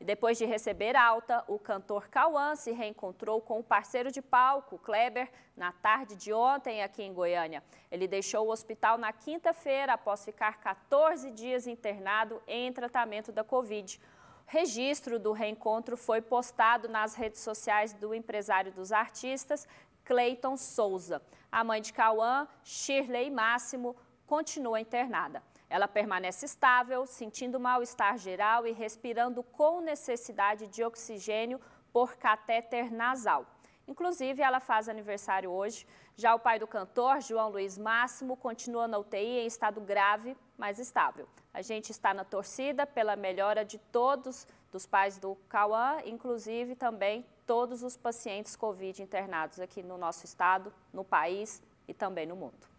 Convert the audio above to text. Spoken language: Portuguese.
E depois de receber alta, o cantor Cauã se reencontrou com o parceiro de palco, Kleber, na tarde de ontem aqui em Goiânia. Ele deixou o hospital na quinta-feira após ficar 14 dias internado em tratamento da Covid. registro do reencontro foi postado nas redes sociais do empresário dos artistas, Cleiton Souza. A mãe de Cauã, Shirley Máximo, continua internada. Ela permanece estável, sentindo mal-estar geral e respirando com necessidade de oxigênio por catéter nasal. Inclusive, ela faz aniversário hoje. Já o pai do cantor, João Luiz Máximo, continua na UTI em estado grave, mas estável. A gente está na torcida pela melhora de todos dos pais do Cauã, inclusive também todos os pacientes Covid internados aqui no nosso estado, no país e também no mundo.